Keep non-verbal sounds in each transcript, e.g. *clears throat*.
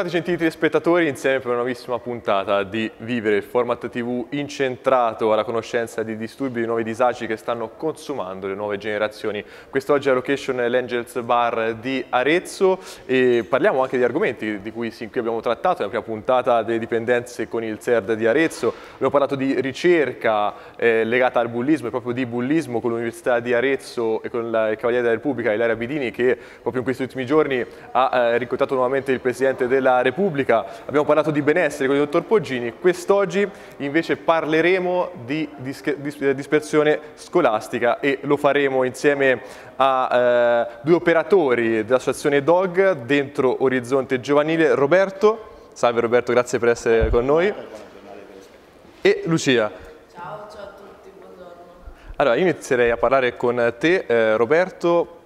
Bentornati gentili spettatori, insieme per una nuovissima puntata di Vivere, il format TV incentrato alla conoscenza di disturbi di nuovi disagi che stanno consumando le nuove generazioni. Quest'oggi è la location l'Angels Bar di Arezzo e parliamo anche di argomenti di cui sin qui abbiamo trattato, la prima puntata delle dipendenze con il CERD di Arezzo, abbiamo parlato di ricerca eh, legata al bullismo e proprio di bullismo con l'Università di Arezzo e con la, il Cavaliere della Repubblica, Ilaria Bidini, che proprio in questi ultimi giorni ha eh, ricottato nuovamente il Presidente della della Repubblica, abbiamo parlato di benessere con il dottor Poggini, quest'oggi invece parleremo di eh, dispersione scolastica e lo faremo insieme a eh, due operatori dell'associazione DOG dentro Orizzonte Giovanile, Roberto, salve Roberto, grazie per essere con noi, e Lucia. Ciao, ciao a tutti, buongiorno. Allora, io inizierei a parlare con te, eh, Roberto,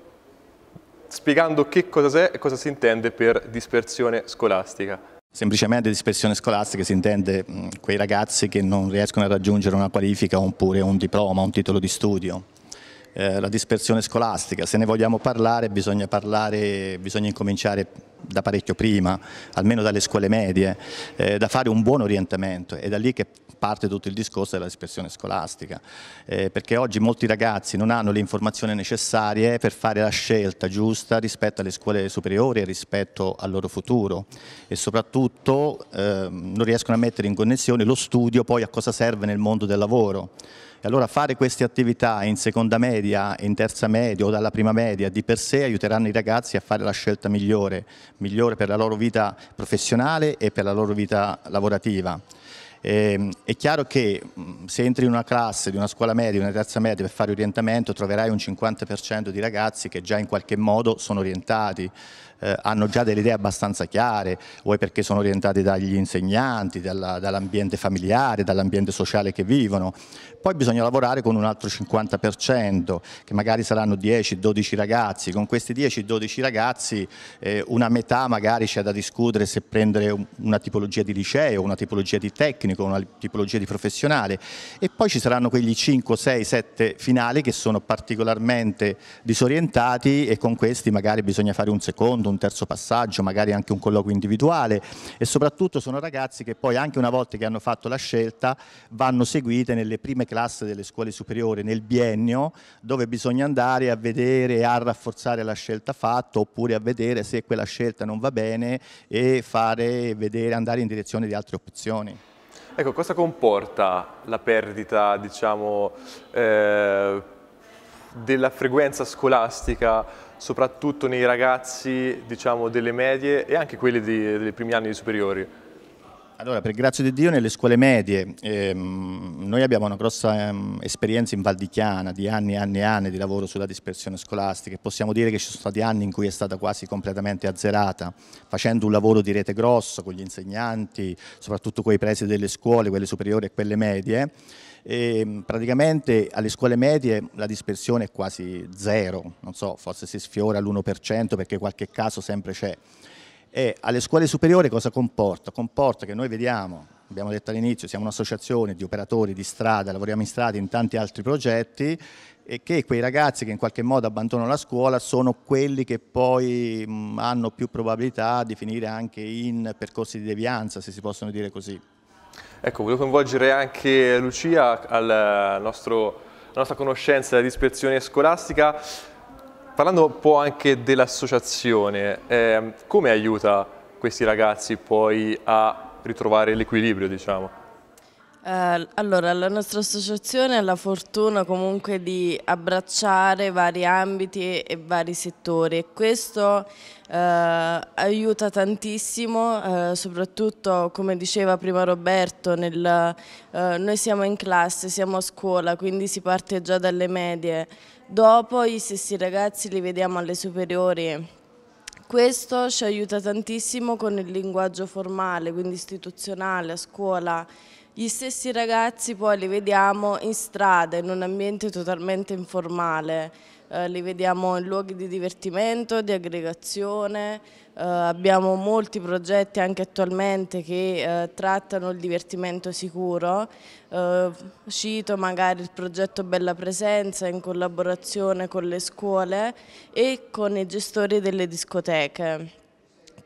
spiegando che cosa è e cosa si intende per dispersione scolastica. Semplicemente dispersione scolastica si intende quei ragazzi che non riescono a raggiungere una qualifica oppure un diploma, un titolo di studio. Eh, la dispersione scolastica, se ne vogliamo parlare bisogna, parlare, bisogna incominciare da parecchio prima, almeno dalle scuole medie, eh, da fare un buon orientamento, è da lì che parte tutto il discorso della dispersione scolastica, eh, perché oggi molti ragazzi non hanno le informazioni necessarie per fare la scelta giusta rispetto alle scuole superiori e rispetto al loro futuro e soprattutto ehm, non riescono a mettere in connessione lo studio poi a cosa serve nel mondo del lavoro. E allora fare queste attività in seconda media, in terza media o dalla prima media di per sé aiuteranno i ragazzi a fare la scelta migliore, migliore per la loro vita professionale e per la loro vita lavorativa. Eh, è chiaro che se entri in una classe di una scuola media, una terza media per fare orientamento, troverai un 50% di ragazzi che già in qualche modo sono orientati, eh, hanno già delle idee abbastanza chiare, o è perché sono orientati dagli insegnanti, dall'ambiente familiare, dall'ambiente sociale che vivono. Poi bisogna lavorare con un altro 50%, che magari saranno 10-12 ragazzi. Con questi 10-12 ragazzi eh, una metà magari c'è da discutere se prendere una tipologia di liceo, una tipologia di tecnico, una tipologia di professionale. E poi ci saranno quegli 5, 6, 7 finali che sono particolarmente disorientati e con questi magari bisogna fare un secondo, un terzo passaggio, magari anche un colloquio individuale e soprattutto sono ragazzi che poi anche una volta che hanno fatto la scelta vanno seguite nelle prime classi delle scuole superiori, nel biennio dove bisogna andare a vedere, a rafforzare la scelta fatta oppure a vedere se quella scelta non va bene e fare, vedere, andare in direzione di altre opzioni. Ecco, cosa comporta la perdita, diciamo, eh, della frequenza scolastica soprattutto nei ragazzi diciamo, delle medie e anche quelli di, dei primi anni superiori? Allora, per grazia di Dio nelle scuole medie, ehm, noi abbiamo una grossa ehm, esperienza in Val di Chiana di anni e anni e anni di lavoro sulla dispersione scolastica e possiamo dire che ci sono stati anni in cui è stata quasi completamente azzerata, facendo un lavoro di rete grosso con gli insegnanti, soprattutto con i presi delle scuole, quelle superiori e quelle medie, e ehm, praticamente alle scuole medie la dispersione è quasi zero, non so, forse si sfiora l'1% perché qualche caso sempre c'è. E alle scuole superiori cosa comporta? Comporta che noi vediamo, abbiamo detto all'inizio, siamo un'associazione di operatori di strada, lavoriamo in strada in tanti altri progetti e che quei ragazzi che in qualche modo abbandonano la scuola sono quelli che poi hanno più probabilità di finire anche in percorsi di devianza, se si possono dire così. Ecco, volevo coinvolgere anche Lucia alla nostra conoscenza dell'ispezione scolastica. Parlando un po' anche dell'associazione, eh, come aiuta questi ragazzi poi a ritrovare l'equilibrio, diciamo? Eh, allora, la nostra associazione ha la fortuna comunque di abbracciare vari ambiti e vari settori e questo eh, aiuta tantissimo, eh, soprattutto come diceva prima Roberto, nel, eh, noi siamo in classe, siamo a scuola, quindi si parte già dalle medie, dopo gli stessi ragazzi li vediamo alle superiori questo ci aiuta tantissimo con il linguaggio formale, quindi istituzionale, a scuola gli stessi ragazzi poi li vediamo in strada, in un ambiente totalmente informale, eh, li vediamo in luoghi di divertimento, di aggregazione, eh, abbiamo molti progetti anche attualmente che eh, trattano il divertimento sicuro, eh, cito magari il progetto Bella Presenza in collaborazione con le scuole e con i gestori delle discoteche.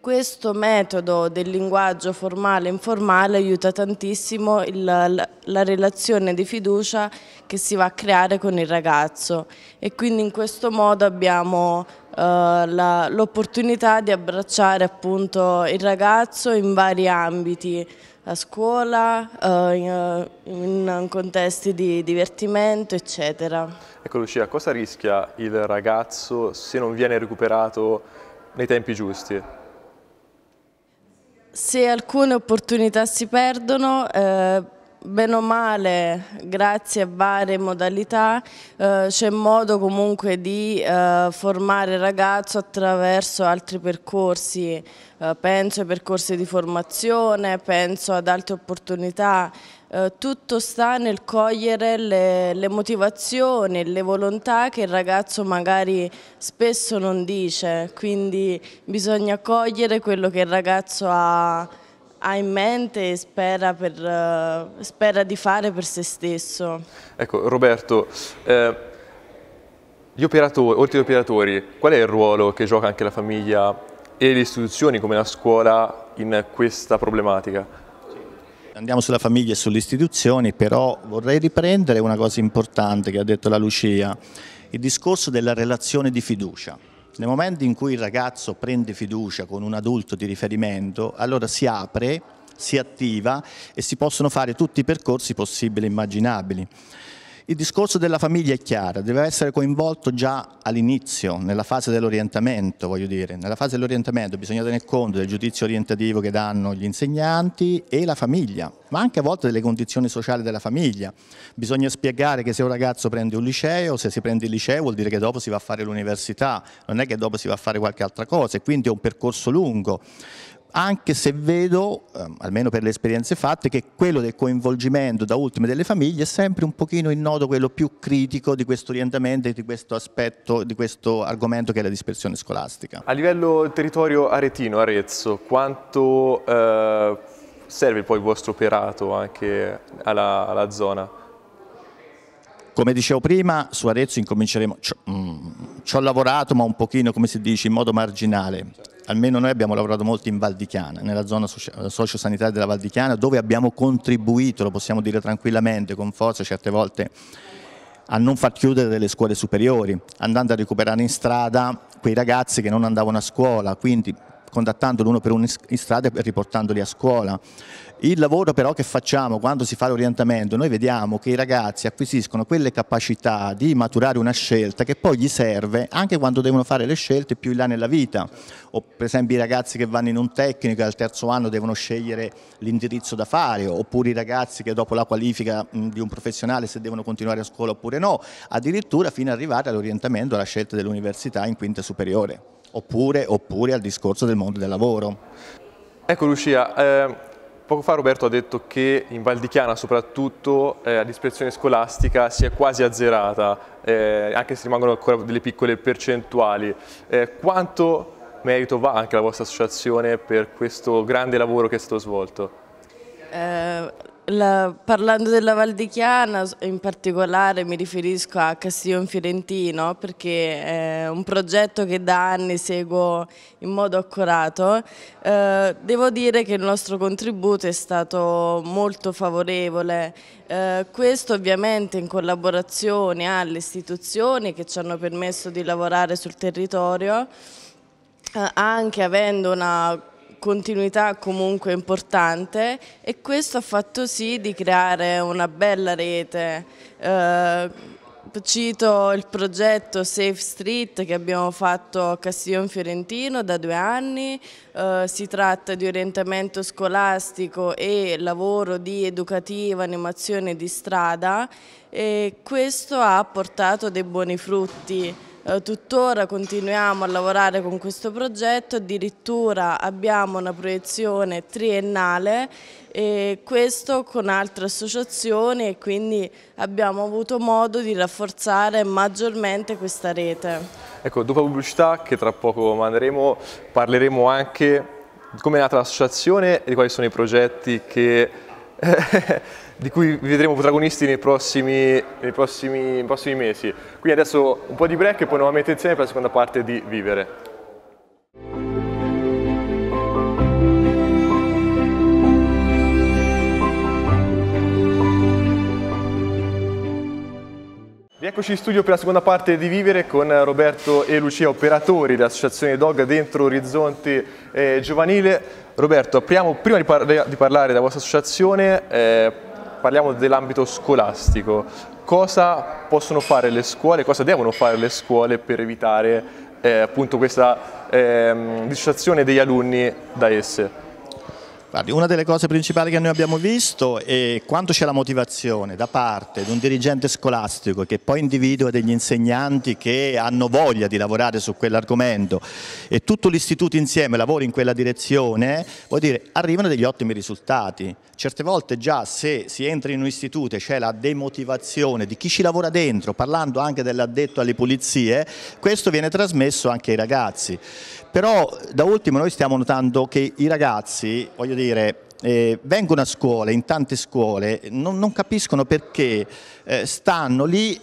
Questo metodo del linguaggio formale e informale aiuta tantissimo il, la, la, relazione di fiducia che si va a creare con il ragazzo e quindi in questo modo abbiamo eh, l'opportunità di abbracciare appunto il ragazzo in vari ambiti, a scuola, eh, in, eh, in, contesti di divertimento eccetera. Ecco Lucia, cosa rischia il ragazzo se non viene recuperato nei tempi giusti? Se alcune opportunità si perdono, eh, bene o male, grazie a varie modalità, eh, c'è modo comunque di eh, formare il ragazzo attraverso altri percorsi, eh, penso ai percorsi di formazione, penso ad altre opportunità, eh, tutto sta nel cogliere le, le, motivazioni, le volontà che il ragazzo magari spesso non dice, quindi bisogna cogliere quello che il ragazzo ha ha in mente e spera, per, eh, spera, di fare per se stesso. Ecco, Roberto, eh, gli operatori, oltre agli operatori, qual è il ruolo che gioca anche la famiglia e le istituzioni come la scuola in questa problematica? Andiamo sulla famiglia e sulle istituzioni, però vorrei riprendere una cosa importante che ha detto la Lucia, il discorso della relazione di fiducia. Nel momento in cui il ragazzo prende fiducia con un adulto di riferimento, allora si apre, si attiva e si possono fare tutti i percorsi possibili e immaginabili. Il discorso della famiglia è chiaro, deve essere coinvolto già all'inizio, nella fase dell'orientamento, voglio dire. Nella fase dell'orientamento bisogna tener conto del giudizio orientativo che danno gli insegnanti e la famiglia, ma anche a volte delle condizioni sociali della famiglia. Bisogna spiegare che se un ragazzo prende un liceo, se si prende il liceo vuol dire che dopo si va a fare l'università, non è che dopo si va a fare qualche altra cosa e quindi è un percorso lungo anche se vedo, ehm, almeno per le esperienze fatte, che quello del coinvolgimento da ultime delle famiglie è sempre un pochino il nodo quello più critico di questo orientamento e di questo aspetto, di questo argomento che è la dispersione scolastica. A livello territorio aretino, Arezzo, quanto eh, serve poi il vostro operato anche alla, alla zona? Come dicevo prima, su Arezzo incominceremo, ci ho mm, lavorato ma un pochino, come si dice, in modo marginale almeno noi abbiamo lavorato molto in Val di Chiana, nella zona sociosanitaria della Val di Chiana, dove abbiamo contribuito, lo possiamo dire tranquillamente, con forza certe volte, a non far chiudere delle scuole superiori, andando a recuperare in strada quei ragazzi che non andavano a scuola, quindi contattandoli uno per uno in strada e riportandoli a scuola. Il lavoro però che facciamo quando si fa l'orientamento, noi vediamo che i ragazzi acquisiscono quelle capacità di maturare una scelta che poi gli serve anche quando devono fare le scelte più in là nella vita. O per esempio i ragazzi che vanno in un tecnico e al terzo anno devono scegliere l'indirizzo da fare, oppure i ragazzi che dopo la qualifica di un professionale se devono continuare a scuola oppure no, addirittura fino ad arrivare all'orientamento alla scelta dell'università in quinta superiore oppure, oppure al discorso del mondo del lavoro. Ecco Lucia, eh, poco fa Roberto ha detto che in Val di Chiana soprattutto eh, la dispersione scolastica si è quasi azzerata, eh, anche se rimangono ancora delle piccole percentuali. Eh, quanto merito va anche alla vostra associazione per questo grande lavoro che è stato svolto? Eh, la, parlando della Val di Chiana, in particolare mi riferisco a Castiglion Fiorentino perché è un progetto che da anni seguo in modo accurato. Eh, devo dire che il nostro contributo è stato molto favorevole, eh, questo ovviamente in collaborazione alle istituzioni che ci hanno permesso di lavorare sul territorio, eh, anche avendo una continuità comunque importante e questo ha fatto sì di creare una bella rete. Eh, cito il progetto Safe Street che abbiamo fatto a Castiglione Fiorentino da due anni, eh, si tratta di orientamento scolastico e lavoro di educativa, animazione di strada e questo ha portato dei buoni frutti. Eh, tuttora continuiamo a lavorare con questo progetto, addirittura abbiamo una proiezione triennale e questo con altre associazioni e quindi abbiamo avuto modo di rafforzare maggiormente questa rete. Ecco, dopo la pubblicità che tra poco manderemo parleremo anche di come è nata l'associazione e di quali sono i progetti che *laughs* di cui vi vedremo protagonisti nei prossimi, nei prossimi, nei prossimi mesi. Quindi adesso un po' di break e poi nuovamente insieme per la seconda parte di Vivere. Eccoci in studio per la seconda parte di Vivere con Roberto e Lucia, operatori dell'associazione DOG dentro Orizzonte eh, Giovanile. Roberto, apriamo prima di, par di parlare della vostra associazione, eh, parliamo dell'ambito scolastico, cosa possono fare le scuole, cosa devono fare le scuole per evitare eh, appunto questa eh, dissociazione degli alunni da esse? Guardi, una delle cose principali che noi abbiamo visto è quanto c'è la motivazione da parte di un dirigente scolastico che poi individua degli insegnanti che hanno voglia di lavorare su quell'argomento e tutto l'istituto insieme lavora in quella direzione, vuol dire arrivano degli ottimi risultati. Certe volte già se si entra in un istituto e c'è la demotivazione di chi ci lavora dentro, parlando anche dell'addetto alle pulizie, questo viene trasmesso anche ai ragazzi. Però da ultimo noi stiamo notando che i ragazzi, voglio dire, dire, eh, vengono a scuola, in tante scuole, non, non capiscono perché eh, stanno lì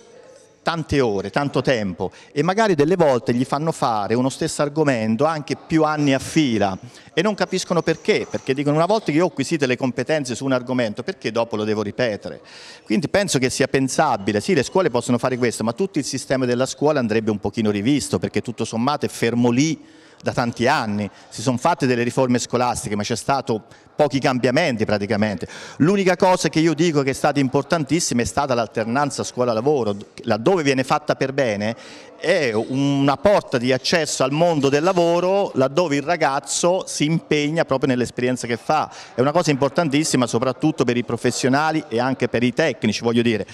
tante ore, tanto tempo e magari delle volte gli fanno fare uno stesso argomento anche più anni a fila e non capiscono perché, perché dicono una volta che ho acquisito le competenze su un argomento perché dopo lo devo ripetere? Quindi penso che sia pensabile, sì le scuole possono fare questo ma tutto il sistema della scuola andrebbe un pochino rivisto perché tutto sommato è fermo lì da tanti anni, si sono fatte delle riforme scolastiche ma c'è stato pochi cambiamenti praticamente. L'unica cosa che io dico che è stata importantissima è stata l'alternanza scuola-lavoro, laddove viene fatta per bene è una porta di accesso al mondo del lavoro laddove il ragazzo si impegna proprio nell'esperienza che fa. È una cosa importantissima soprattutto per i professionali e anche per i tecnici, voglio dire.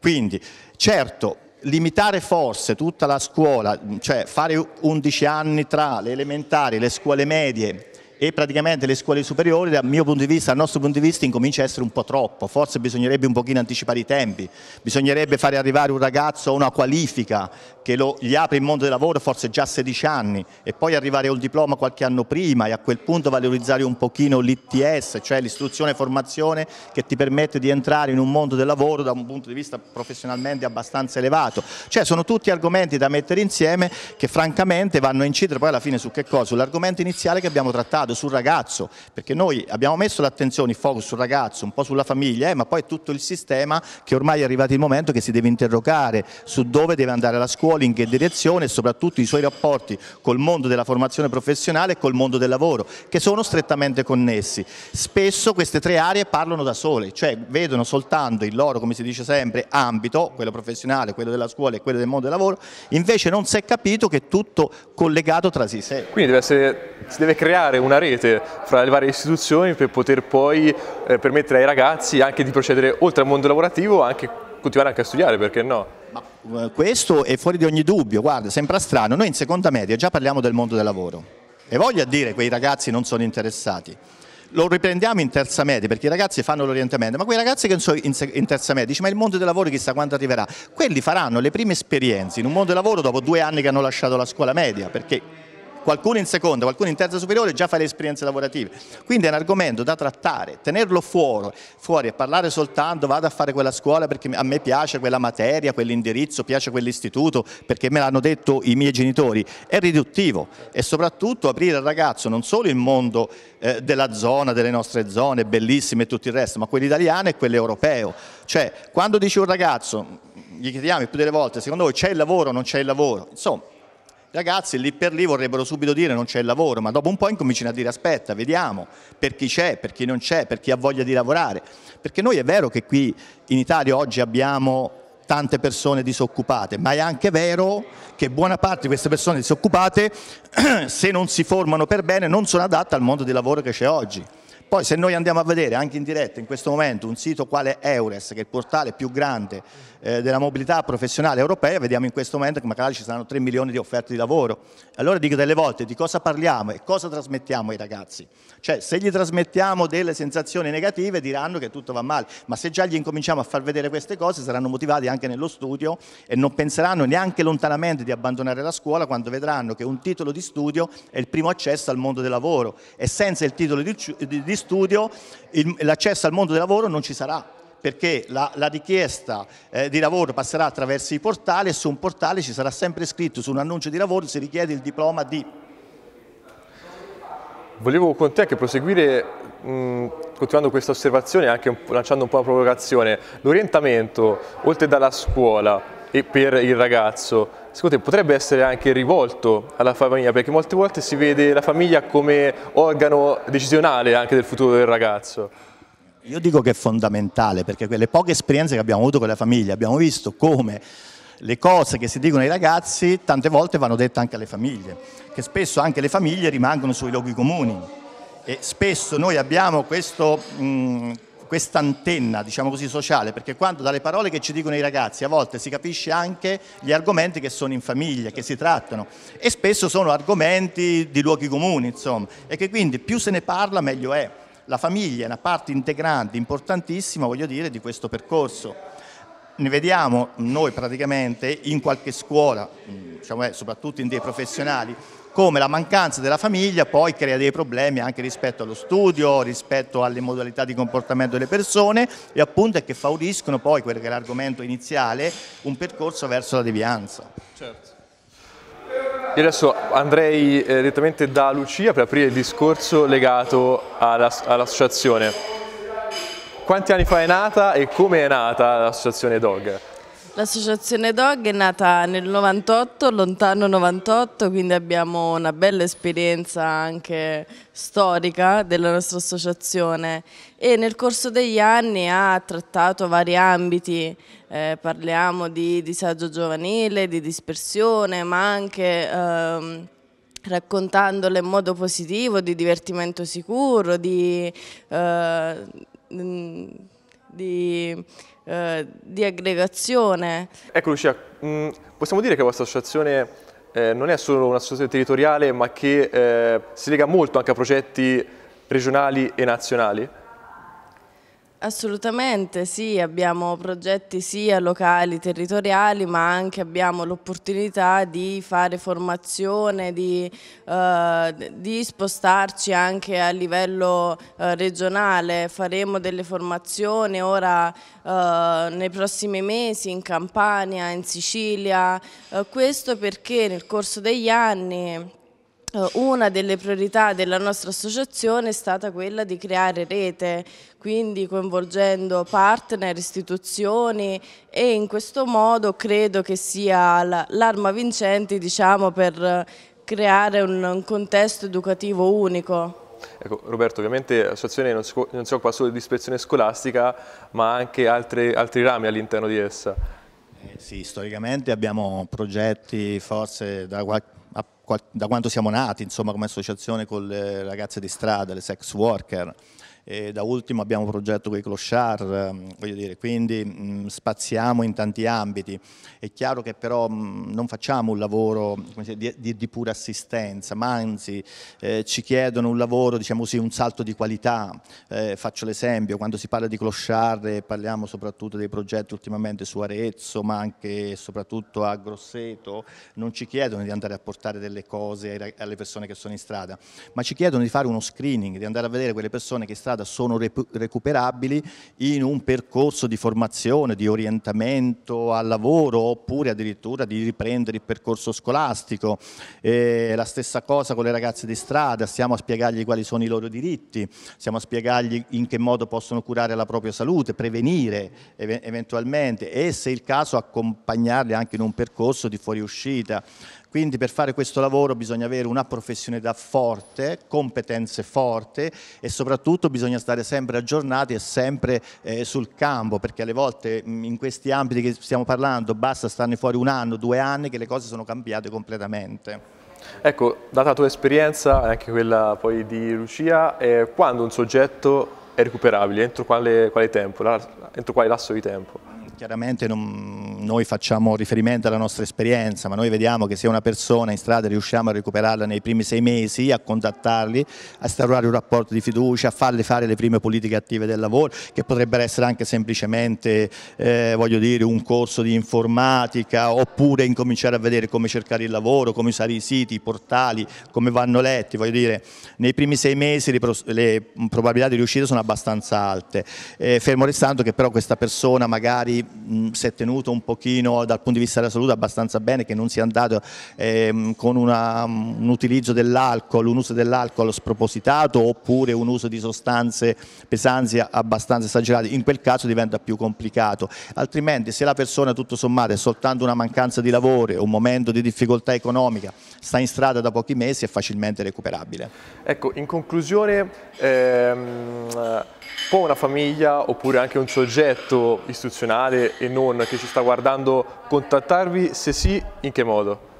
Quindi, certo, limitare forse tutta la scuola, cioè fare 11 anni tra le elementari, le scuole medie e praticamente le scuole superiori dal mio punto di vista, dal nostro punto di vista incomincia a essere un po' troppo, forse bisognerebbe un pochino anticipare i tempi, bisognerebbe fare arrivare un ragazzo a una qualifica che lo, gli apre il mondo del lavoro forse già a 16 anni e poi arrivare a un diploma qualche anno prima e a quel punto valorizzare un pochino l'ITS, cioè l'istruzione e formazione che ti permette di entrare in un mondo del lavoro da un punto di vista professionalmente abbastanza elevato. Cioè sono tutti argomenti da mettere insieme che francamente vanno a incidere poi alla fine su che cosa? Sull'argomento iniziale che abbiamo trattato concentrato sul ragazzo, perché noi abbiamo messo l'attenzione, il focus sul ragazzo, un po' sulla famiglia, eh, ma poi tutto il sistema che ormai è arrivato il momento che si deve interrogare su dove deve andare la scuola, in che direzione e soprattutto i suoi rapporti col mondo della formazione professionale e col mondo del lavoro, che sono strettamente connessi. Spesso queste tre aree parlano da sole, cioè vedono soltanto il loro, come si dice sempre, ambito, quello professionale, quello della scuola e quello del mondo del lavoro, invece non si è capito che è tutto collegato tra sé. Quindi deve essere, si deve creare una rete fra le varie istituzioni per poter poi eh, permettere ai ragazzi anche di procedere oltre al mondo lavorativo, anche continuare anche a studiare, perché no? Ma, eh, questo è fuori di ogni dubbio, guarda, sembra strano, noi in seconda media già parliamo del mondo del lavoro e voglio dire che quei ragazzi non sono interessati lo riprendiamo in terza media perché i ragazzi fanno l'orientamento, ma quei ragazzi che sono in, terza media dicono ma il mondo del lavoro chissà quando arriverà, quelli faranno le prime esperienze in un mondo del lavoro dopo due anni che hanno lasciato la scuola media perché qualcuno in seconda, qualcuno in terza superiore già fa le esperienze lavorative. Quindi è un argomento da trattare, tenerlo fuori, fuori e parlare soltanto vado a fare quella scuola perché a me piace quella materia, quell'indirizzo, piace quell'istituto, perché me l'hanno detto i miei genitori, è riduttivo e soprattutto aprire al ragazzo non solo il mondo eh, della zona, delle nostre zone bellissime e tutto il resto, ma quello italiano e quello europeo. Cioè, quando dice un ragazzo, gli chiediamo più delle volte, secondo voi c'è il lavoro o non c'è il lavoro? Insomma, ragazzi lì per lì vorrebbero subito dire non c'è il lavoro, ma dopo un po' incominciano a dire aspetta, vediamo per chi c'è, per chi non c'è, per chi ha voglia di lavorare. Perché noi è vero che qui in Italia oggi abbiamo tante persone disoccupate, ma è anche vero che buona parte di queste persone disoccupate, *clears throat* se non si formano per bene, non sono adatte al mondo di lavoro che c'è oggi. Poi se noi andiamo a vedere anche in diretta in questo momento un sito quale Eures, che è il portale più grande eh, della mobilità professionale europea, vediamo in questo momento che magari ci saranno 3 milioni di offerte di lavoro. Allora dico delle volte di cosa parliamo e cosa trasmettiamo ai ragazzi. Cioè se gli trasmettiamo delle sensazioni negative diranno che tutto va male, ma se già gli incominciamo a far vedere queste cose saranno motivati anche nello studio e non penseranno neanche lontanamente di abbandonare la scuola quando vedranno che un titolo di studio è il primo accesso al mondo del lavoro e senza il titolo di studio studio, l'accesso al mondo del lavoro non ci sarà perché la, la richiesta eh, di lavoro passerà attraverso i portali e su un portale ci sarà sempre scritto su un annuncio di lavoro si richiede il diploma di... Volevo con te anche proseguire, mh, continuando questa osservazione, anche lanciando un po' una provocazione, l'orientamento, oltre dalla scuola, e per il ragazzo, secondo te potrebbe essere anche rivolto alla famiglia? Perché molte volte si vede la famiglia come organo decisionale anche del futuro del ragazzo. Io dico che è fondamentale perché quelle poche esperienze che abbiamo avuto con la famiglia abbiamo visto come le cose che si dicono ai ragazzi tante volte vanno dette anche alle famiglie, che spesso anche le famiglie rimangono sui luoghi comuni e spesso noi abbiamo questo... Mh, questa antenna, diciamo così, sociale, perché quando dalle parole che ci dicono i ragazzi a volte si capisce anche gli argomenti che sono in famiglia, che si trattano e spesso sono argomenti di luoghi comuni, insomma, e che quindi più se ne parla meglio è. La famiglia è una parte integrante, importantissima, voglio dire, di questo percorso ne vediamo noi praticamente in qualche scuola, diciamo, eh, soprattutto in dei professionali, come la mancanza della famiglia poi crea dei problemi anche rispetto allo studio, rispetto alle modalità di comportamento delle persone e appunto è che favoriscono poi quello che è l'argomento iniziale, un percorso verso la devianza. Certo. Io adesso andrei eh, direttamente da Lucia per aprire il discorso legato all'associazione. All Quanti anni fa è nata e come è nata l'associazione DOG? L'associazione DOG è nata nel 98, lontano 98, quindi abbiamo una bella esperienza anche storica della nostra associazione e nel corso degli anni ha trattato vari ambiti, eh, parliamo di disagio giovanile, di dispersione, ma anche... Ehm, raccontandole in modo positivo, di divertimento sicuro, di, eh, di eh, di aggregazione. Ecco Lucia, mm, possiamo dire che la vostra associazione eh, non è solo un'associazione territoriale ma che eh, si lega molto anche a progetti regionali e nazionali? Assolutamente sì, abbiamo progetti sia locali, territoriali, ma anche abbiamo l'opportunità di fare formazione, di, eh, di, spostarci anche a livello eh, regionale. Faremo delle formazioni ora eh, nei prossimi mesi in Campania, in Sicilia, eh, questo perché nel corso degli anni eh, una delle priorità della nostra associazione è stata quella di creare rete, quindi coinvolgendo partner, istituzioni e in questo modo credo che sia l'arma vincente diciamo, per creare un contesto educativo unico. Ecco, Roberto, ovviamente l'associazione non, non si occupa solo di ispezione scolastica, ma anche altre, altri rami all'interno di essa. Eh sì, storicamente abbiamo progetti, forse da qualche da quando siamo nati, insomma, come associazione con le ragazze di strada, le sex worker, e da ultimo abbiamo un progetto con i clochard, ehm, voglio dire, quindi mh, spaziamo in tanti ambiti. È chiaro che però mh, non facciamo un lavoro dice, di, di, di, pura assistenza, ma anzi eh, ci chiedono un lavoro, diciamo così, un salto di qualità. Eh, faccio l'esempio, quando si parla di clochard e parliamo soprattutto dei progetti ultimamente su Arezzo, ma anche e soprattutto a Grosseto, non ci chiedono di andare a portare delle cose alle persone che sono in strada, ma ci chiedono di fare uno screening, di andare a vedere quelle persone che stanno strada sono recuperabili in un percorso di formazione, di orientamento al lavoro oppure addirittura di riprendere il percorso scolastico. Eh, la stessa cosa con le ragazze di strada, stiamo a spiegargli quali sono i loro diritti, stiamo a spiegargli in che modo possono curare la propria salute, prevenire eventualmente e se il caso accompagnarli anche in un percorso di fuoriuscita. Quindi per fare questo lavoro bisogna avere una professionalità forte, competenze forti e soprattutto bisogna stare sempre aggiornati e sempre eh, sul campo, perché alle volte in questi ambiti che stiamo parlando basta starne fuori un anno, due anni che le cose sono cambiate completamente. Ecco, data la tua esperienza, anche quella poi di Lucia, eh, quando un soggetto è recuperabile? Entro quale, quale tempo? Entro quale lasso di tempo? chiaramente non, noi facciamo riferimento alla nostra esperienza, ma noi vediamo che se una persona in strada riusciamo a recuperarla nei primi sei mesi, a contattarli, a instaurare un rapporto di fiducia, a farli fare le prime politiche attive del lavoro, che potrebbero essere anche semplicemente eh, voglio dire, un corso di informatica, oppure incominciare a vedere come cercare il lavoro, come usare i siti, i portali, come vanno letti, voglio dire, nei primi sei mesi le, le probabilità di riuscita sono abbastanza alte, eh, fermo restando che però questa persona magari Mm, si è tenuto un pochino dal punto di vista della salute abbastanza bene, che non si è andato ehm, con una, mm, un utilizzo dell'alcol, un uso dell'alcol spropositato oppure un uso di sostanze pesanti abbastanza esagerate, in quel caso diventa più complicato, altrimenti se la persona tutto sommato è soltanto una mancanza di lavoro, un momento di difficoltà economica, sta in strada da pochi mesi è facilmente recuperabile. Ecco, in conclusione ehm, può una famiglia oppure anche un soggetto istituzionale e non che ci sta guardando contattarvi? Se sì, in che modo?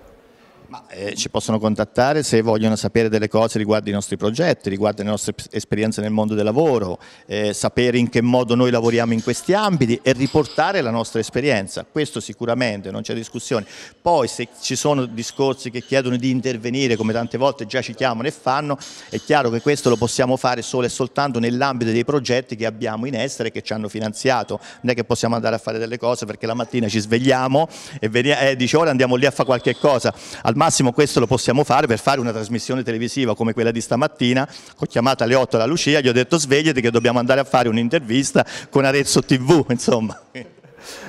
Ma, eh, ci possono contattare se vogliono sapere delle cose riguardo i nostri progetti, riguardo le nostre esperienze nel mondo del lavoro, eh, sapere in che modo noi lavoriamo in questi ambiti e riportare la nostra esperienza. Questo sicuramente, non c'è discussione. Poi se ci sono discorsi che chiedono di intervenire, come tante volte già ci chiamano e fanno, è chiaro che questo lo possiamo fare solo e soltanto nell'ambito dei progetti che abbiamo in essere e che ci hanno finanziato. Non è che possiamo andare a fare delle cose perché la mattina ci svegliamo e veniamo, eh, dice ora andiamo lì a fare qualche cosa. Al Massimo questo lo possiamo fare per fare una trasmissione televisiva come quella di stamattina, ho chiamato alle 8 la Lucia, gli ho detto svegliati che dobbiamo andare a fare un'intervista con Arezzo TV, insomma.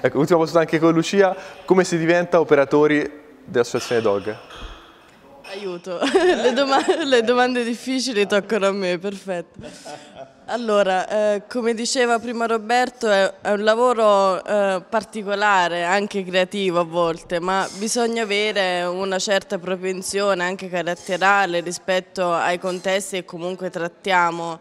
Ecco, ultima posto anche con Lucia, come si diventa operatori dell'associazione DOG? Aiuto, *laughs* le, doma le domande difficili toccano a me, perfetto. Allora, eh, come diceva prima Roberto, è, è un lavoro eh, particolare, anche creativo a volte, ma bisogna avere una certa propensione anche caratteriale rispetto ai contesti che comunque trattiamo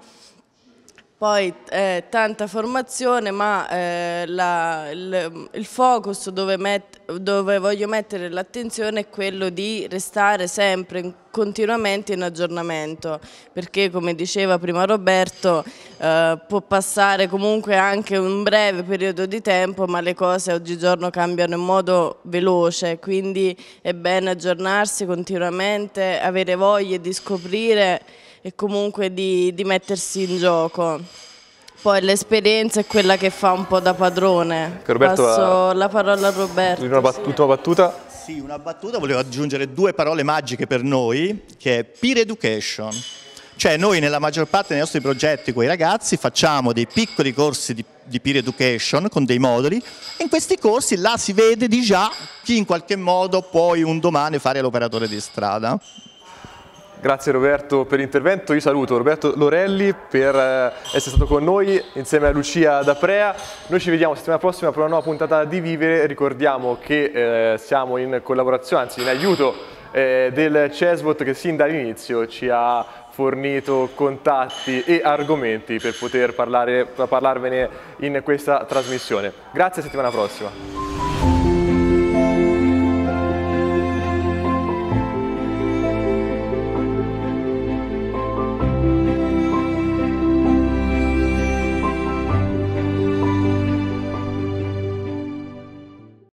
poi eh, tanta formazione ma eh, la, il, il, focus dove, met, dove voglio mettere l'attenzione è quello di restare sempre in, continuamente in aggiornamento perché come diceva prima Roberto eh, può passare comunque anche un breve periodo di tempo ma le cose oggigiorno cambiano in modo veloce quindi è bene aggiornarsi continuamente, avere voglia di scoprire e comunque di, di mettersi in gioco. Poi l'esperienza è quella che fa un po' da padrone. Roberto Passo va... la parola a Roberto. Una bat- sì. battuta? Sì, una battuta. Volevo aggiungere due parole magiche per noi, che è peer education. Cioè noi nella maggior parte dei nostri progetti con i ragazzi facciamo dei piccoli corsi di, di peer education con dei moduli e in questi corsi là si vede di già chi in qualche modo può un domani fare l'operatore di strada. Grazie Roberto per l'intervento, io saluto Roberto Lorelli per eh, essere stato con noi insieme a Lucia D'Aprea, noi ci vediamo settimana prossima per una nuova puntata di Vivere, ricordiamo che eh, siamo in collaborazione, anzi in aiuto eh, del CESVOT che sin dall'inizio ci ha fornito contatti e argomenti per poter parlare, parlarvene in questa trasmissione. Grazie, settimana prossima.